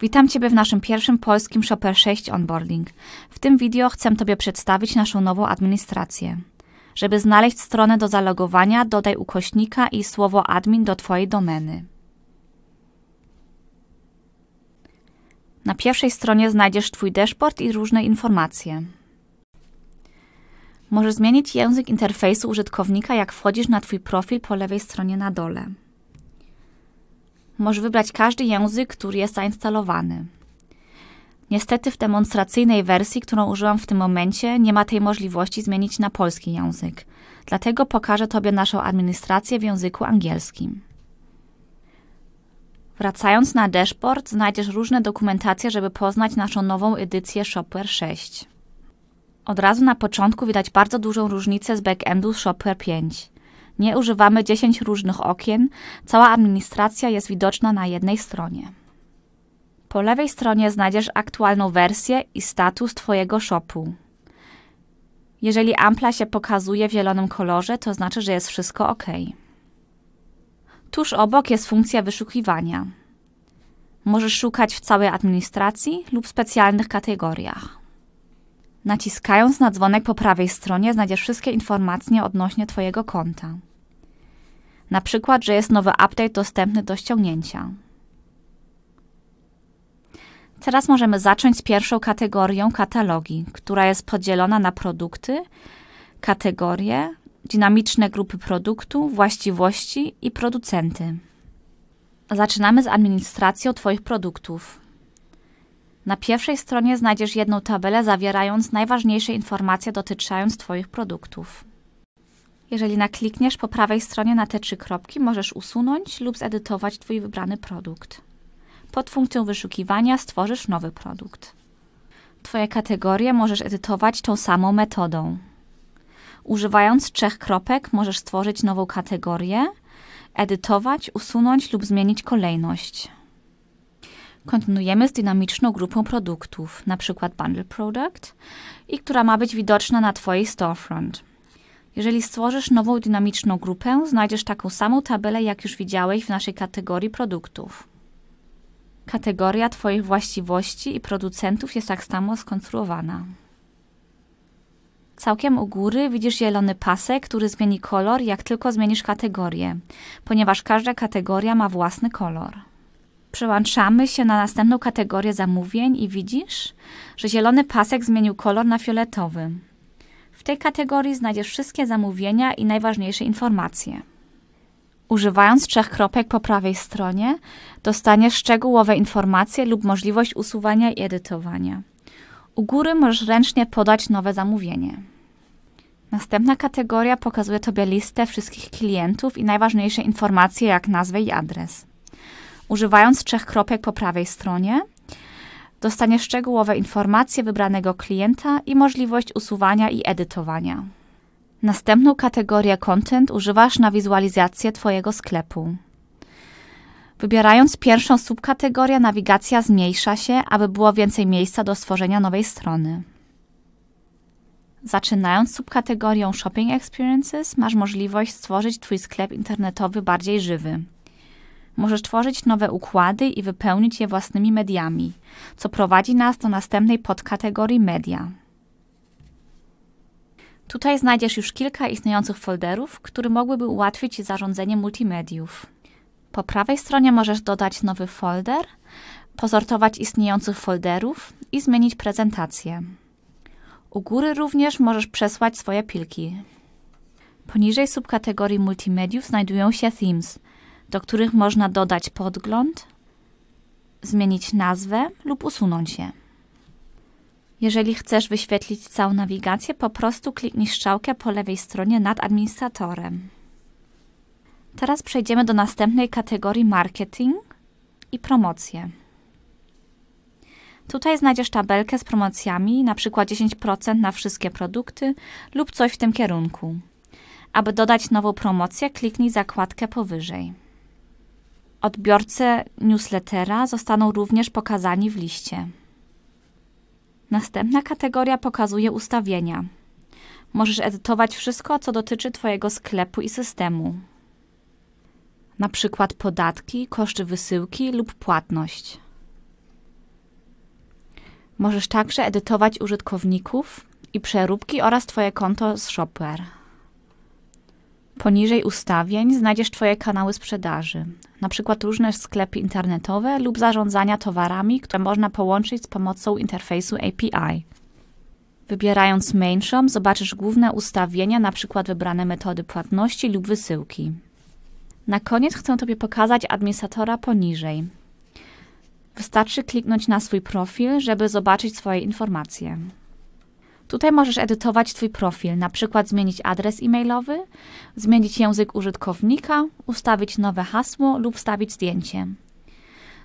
Witam Ciebie w naszym pierwszym polskim Shopper 6 Onboarding. W tym wideo chcę Tobie przedstawić naszą nową administrację. Żeby znaleźć stronę do zalogowania, dodaj ukośnika i słowo admin do Twojej domeny. Na pierwszej stronie znajdziesz Twój dashboard i różne informacje. Możesz zmienić język interfejsu użytkownika, jak wchodzisz na Twój profil po lewej stronie na dole. Możesz wybrać każdy język, który jest zainstalowany. Niestety w demonstracyjnej wersji, którą użyłam w tym momencie, nie ma tej możliwości zmienić na polski język. Dlatego pokażę Tobie naszą administrację w języku angielskim. Wracając na dashboard, znajdziesz różne dokumentacje, żeby poznać naszą nową edycję Shopware 6. Od razu na początku widać bardzo dużą różnicę z backendu Shopware 5. Nie używamy 10 różnych okien, cała administracja jest widoczna na jednej stronie. Po lewej stronie znajdziesz aktualną wersję i status Twojego shopu. Jeżeli ampla się pokazuje w zielonym kolorze, to znaczy, że jest wszystko ok. Tuż obok jest funkcja wyszukiwania. Możesz szukać w całej administracji lub w specjalnych kategoriach. Naciskając na dzwonek po prawej stronie znajdziesz wszystkie informacje odnośnie Twojego konta. Na przykład, że jest nowy update dostępny do ściągnięcia. Teraz możemy zacząć z pierwszą kategorią katalogi, która jest podzielona na produkty, kategorie, dynamiczne grupy produktu, właściwości i producenty. Zaczynamy z administracją Twoich produktów. Na pierwszej stronie znajdziesz jedną tabelę zawierając najważniejsze informacje dotyczące Twoich produktów. Jeżeli naklikniesz po prawej stronie na te trzy kropki, możesz usunąć lub zedytować Twój wybrany produkt. Pod funkcją wyszukiwania stworzysz nowy produkt. Twoje kategorie możesz edytować tą samą metodą. Używając trzech kropek możesz stworzyć nową kategorię, edytować, usunąć lub zmienić kolejność kontynuujemy z dynamiczną grupą produktów, np. Bundle Product, i która ma być widoczna na Twojej storefront. Jeżeli stworzysz nową dynamiczną grupę, znajdziesz taką samą tabelę, jak już widziałeś w naszej kategorii produktów. Kategoria Twoich właściwości i producentów jest tak samo skonstruowana. Całkiem u góry widzisz zielony pasek, który zmieni kolor, jak tylko zmienisz kategorię, ponieważ każda kategoria ma własny kolor przełączamy się na następną kategorię zamówień i widzisz, że zielony pasek zmienił kolor na fioletowy. W tej kategorii znajdziesz wszystkie zamówienia i najważniejsze informacje. Używając trzech kropek po prawej stronie, dostaniesz szczegółowe informacje lub możliwość usuwania i edytowania. U góry możesz ręcznie podać nowe zamówienie. Następna kategoria pokazuje Tobie listę wszystkich klientów i najważniejsze informacje jak nazwę i adres. Używając trzech kropek po prawej stronie, dostanie szczegółowe informacje wybranego klienta i możliwość usuwania i edytowania. Następną kategorię content używasz na wizualizację Twojego sklepu. Wybierając pierwszą subkategorię, nawigacja zmniejsza się, aby było więcej miejsca do stworzenia nowej strony. Zaczynając subkategorią Shopping Experiences, masz możliwość stworzyć Twój sklep internetowy bardziej żywy. Możesz tworzyć nowe układy i wypełnić je własnymi mediami, co prowadzi nas do następnej podkategorii media. Tutaj znajdziesz już kilka istniejących folderów, które mogłyby ułatwić Ci zarządzanie multimediów. Po prawej stronie możesz dodać nowy folder, pozortować istniejących folderów i zmienić prezentację. U góry również możesz przesłać swoje pilki. Poniżej subkategorii multimediów znajdują się themes, do których można dodać podgląd, zmienić nazwę lub usunąć je. Jeżeli chcesz wyświetlić całą nawigację, po prostu kliknij strzałkę po lewej stronie nad administratorem. Teraz przejdziemy do następnej kategorii marketing i promocje. Tutaj znajdziesz tabelkę z promocjami, na przykład 10% na wszystkie produkty lub coś w tym kierunku. Aby dodać nową promocję, kliknij zakładkę powyżej. Odbiorcy newslettera zostaną również pokazani w liście. Następna kategoria pokazuje ustawienia. Możesz edytować wszystko, co dotyczy Twojego sklepu i systemu. Na przykład podatki, koszty wysyłki lub płatność. Możesz także edytować użytkowników i przeróbki oraz Twoje konto z Shopware. Poniżej ustawień znajdziesz Twoje kanały sprzedaży, na przykład różne sklepy internetowe lub zarządzania towarami, które można połączyć z pomocą interfejsu API. Wybierając Main zobaczysz główne ustawienia, na przykład wybrane metody płatności lub wysyłki. Na koniec chcę Tobie pokazać administratora poniżej. Wystarczy kliknąć na swój profil, żeby zobaczyć swoje informacje. Tutaj możesz edytować Twój profil, na przykład zmienić adres e-mailowy, zmienić język użytkownika, ustawić nowe hasło lub wstawić zdjęcie.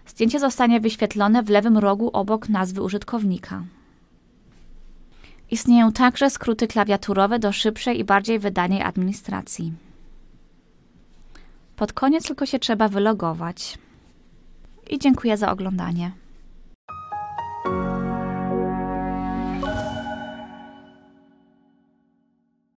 Zdjęcie zostanie wyświetlone w lewym rogu obok nazwy użytkownika. Istnieją także skróty klawiaturowe do szybszej i bardziej wydanej administracji. Pod koniec tylko się trzeba wylogować. I dziękuję za oglądanie.